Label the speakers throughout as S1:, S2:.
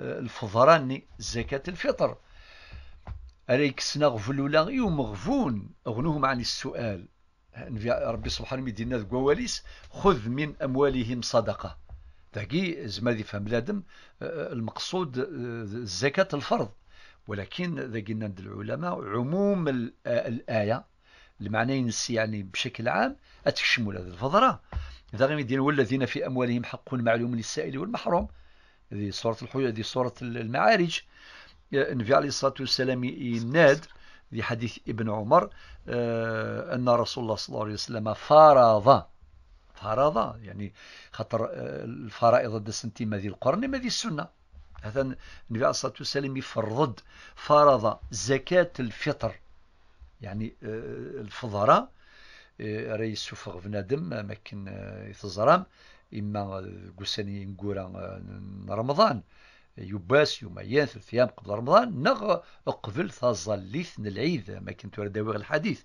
S1: الفضراني زكاة الفطر عليك سنغفل ولا يوم غفون أغنوهم عن السؤال ربي سبحانه يدينا ذو قواليس خذ من أموالهم صدقة ذاكي زعما ذي فهم لادم آه، المقصود آه، زكاة الفرض ولكن قلنا عند العلماء عموم آه، الآية المعنى ينسي يعني بشكل عام أتشمل هذه الفضرة ذاك غير والذين في أموالهم حق معلوم للسائل والمحروم هذه سورة الحوية هذه سورة المعارج آه، النبي عليه الصلاة والسلام يناد في حديث ابن عمر آه، أن رسول الله صلى الله عليه وسلم فارض فرض يعني خاطر آه، الفرائض دسنتي ذي القرن ما ذي السنة هذا النبي عليه الصلاة والسلام يفرض فرض زكاة الفطر يعني الفضراء رئيس سوفغ بنادم مكن يتزرام إما قساني نقول رمضان يباس يوميان ثلاث أيام قبل رمضان نغ قبل تظليث العيد ما كنت ورد الحديث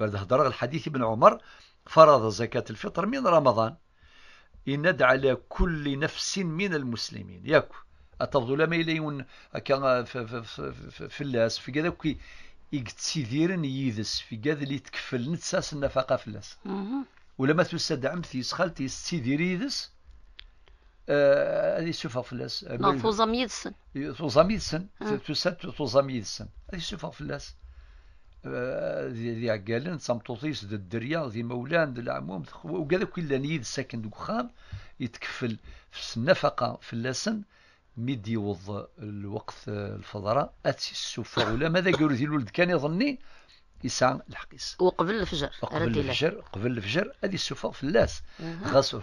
S1: ورد هدرغ الحديث ابن عمر فرض زكاة الفطر من رمضان ندع على كل نفس من المسلمين ياك أتفضل ما يليون هكا في اللاس في كذا كي يقتديرن يذس في كذا اللي تكفل نتساس النفقة في اللاس ولما تستدعمتيس سخالتي تسيديري ريدس آه، هذه سوفا فلاس توزام يدسن توزام يدسن تسد توزام هذه سوفا فلاس آه، ذي عقالن تسامطوطيس ذي الدريا ذي مولان ذي العموم وكذا كل نيد ساكن دوخان يتكفل في النفقة في اللسن ميدي وض الوقت آه، الفضراء اتسي السوفا ولا ماذا قالوا ذي الولد كان يظني الساعة الحقيس وقبل الفجر قبل الفجر قبل الفجر هذه السفاق فلاس غاسو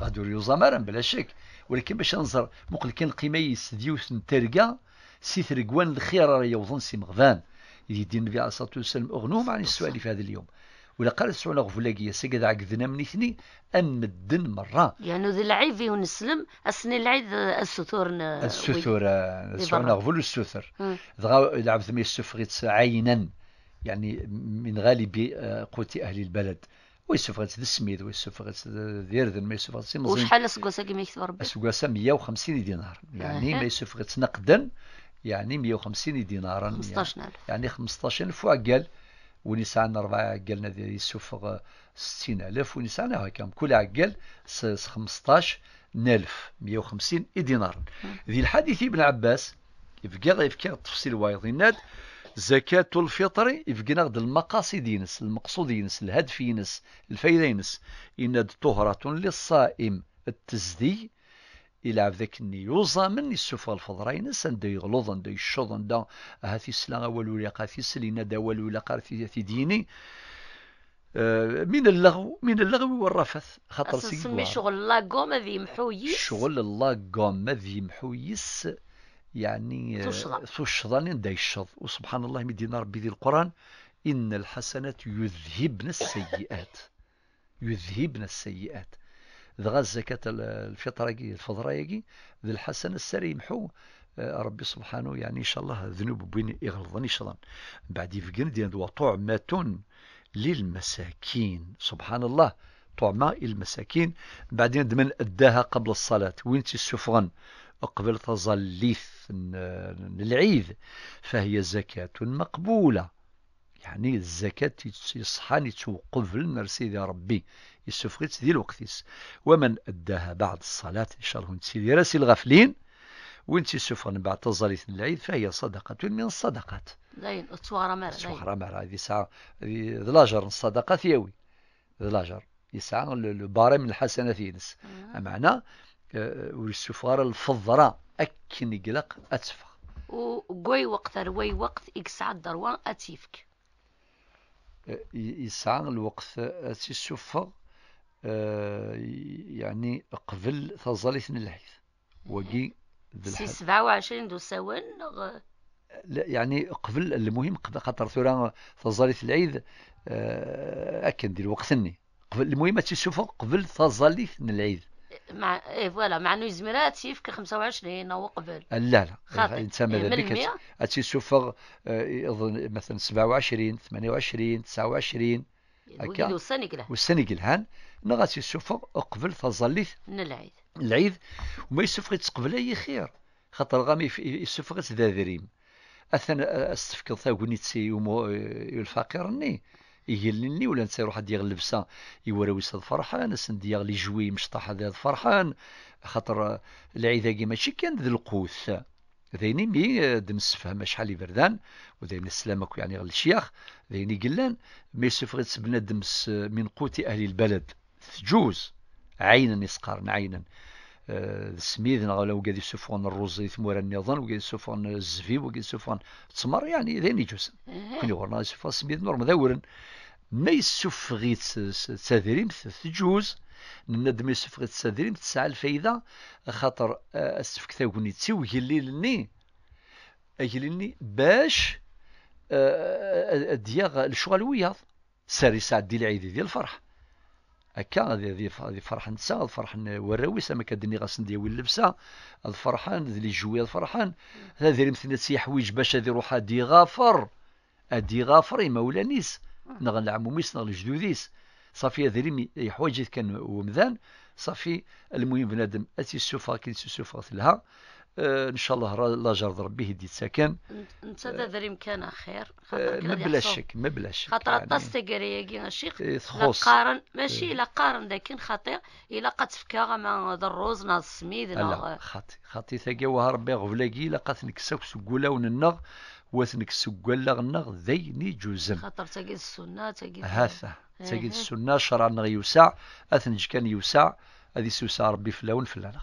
S1: غادور يوزا مرن بلا شك ولكن باش نزر مقل كان قيميس ديوس نترقى سي ثرقوان الخير راه يوظن سي اللي يدي النبي عليه الصلاة والسلام أغنوهم عن السؤال في هذا اليوم ولا قال السؤال غفلاقي سيقد عقدنا من اثنين أن الدن مرة يعني ذي العيب ونسلم أسني العيد السثور السثور السؤال غفل السثر ذا العبد ما يسفغت عينا يعني من غالب آه، قوة أهل البلد ويسوف غتد السميد ويسوف غتديرذن ما يسوف غتسي مزيان وشحال السكوسه كيما يكتب ربي السكواسا 150 دينار يعني ما يسوف نقدا يعني 150 دينارا 15000 يعني 15000 يعني وعقال ونسعنا أربعة عقالنا يسوف 60000 ونسعنا هكا كل عقال 15000 150 دينار ذي الحديث ابن عباس يفكر يفكر التفصيل وايض زكاة الفطر يفقنا غد المقاصد ينس المقصود ينس الهدف ينس الفايدة ينس إن طهرة للصائم التزدي إلى ذاك النيوزا من يسوف الفضرة ينس عنده يغلظ عنده يشوض عنده هاتي السلا والو قاتي هاتي سلينا دا والو قاتي ديني آه، من اللغو من اللغو والرفث خاطر سيدي شغل لاكوم ذي محويس شغل لاكوم ذي محويس يعني تشظى آه، ندا وسبحان الله مدينا ربي ذي القرآن إن الحسنات يذهبن السيئات يذهبن السيئات ذغى الزكاة الفطرة الفضرة ذي الحسنة السر يمحو آه، ربي سبحانه يعني إن شاء الله ذنوب بين يغلظن إن شاء الله بعد يفقن ديال وطعمة للمساكين سبحان الله طعمة المساكين بعدين من أداها قبل الصلاة وين تسفغن أقبل تظليف للعيد فهي زكاة مقبولة يعني الزكاة يصحان توقف لنا سيدي ربي يسفغت ذي الوقت ومن أداها بعد الصلاة إن شاء الله سيدي راسي الغافلين وانت سفغن بعد تظليث العيد فهي صدقة من الصدقات زين تصوارة مرة تصوارة مرة هذه ساعة ذي لاجر الصدقة ثيوي ذي لاجر يسعى لبارة من في ينس معنى ويسفغار الفضرة أكن قلق أتفا وقوي وقت روي وقت إكسع الدروان أتيفك أه، يسعى الوقت أتسفغ أه، يعني قبل من الحيث وقي سي 27 دو سوان لا يعني قبل المهم قبل خاطر ثورا تظليت العيد أه، اكن ديال وقتني قبل المهم تيشوف قبل من العيد مع ايه فوالا مع انه يزمر تيفك 25 او قبل لا لا خاطئ الانسان ماذا بك تيسوفغ اظن مثلا 27 28 29 هكا والسنقل والسنقل هان انا غاتي يسوفغ قبل تظليت من العيد العيد وما يسوفغيتش تقبل اي خير خاطر غامي يسوفغيت ذا دريم اثنا استفكر ثاغونيتسي يوم الفقيرني آه، يهلني ولا نسى روح ديال اللبسه إيه وسط فرحان السنديا لي جوي مشطح هذا فرحان خاطر العذاقي ماشي كان ذي القوث ذيني مي دمس فهم شحال بردان وذين السلامك يعني غير الشيخ ذيني قلان مي سفغت بنادم دمس من قوت اهل البلد تجوز عينا يسقرن عينا السميد نغ ولا وقاد يسفون الرز ثمورة النظام وكادي سوفون الزفيف وكادي سوفون التمر يعني ذين يجوز إيه. كل يغرنا يسفون سميد نور مدورا ما يسفغي تسادريم تجوز ندم يسفغي تسادريم تسعى الفايدة خاطر آه، السفك تاكوني تسوي الليلني أجلني باش آه، آه، دياغ الشغل وياض ساري دي العيد ديال الفرح هكا هذه فرحان نسا الفرح وراويس اما كدني غاس نديوي اللبسه الفرحان ذلي جوي الفرحان هذا مثلنا سي حويج باش هذه روحها دي غافر ادي غافر مولانيس آه. نغ لعموميس نغ الجدوديس صافي ريم يحوايج كان ومذان صافي المهم بنادم اتي السوفا كي السوفا لها آه، ان شاء الله راه لا جرد ربي يهدي ساكن انت تدري آه، مكان خير آه، ما بلا شك ما بلا شك خاطر يعني. الطاس يا كي الشيخ إيه، قارن ماشي إيه. الا قارن لكن خطير الا قد فكا ما الروز ناس السميد لا خاطي خاطي ثاكي وها ربي غفلاكي الا قد نكساك سكولا وننغ وثنك سكولا غنغ ذيني جوزن خاطر تاكي السنه تاكي هاثا تاكي السنه إيه. نغ يوسع اثنج كان يوسع هذه سوسع ربي فلاون فلانا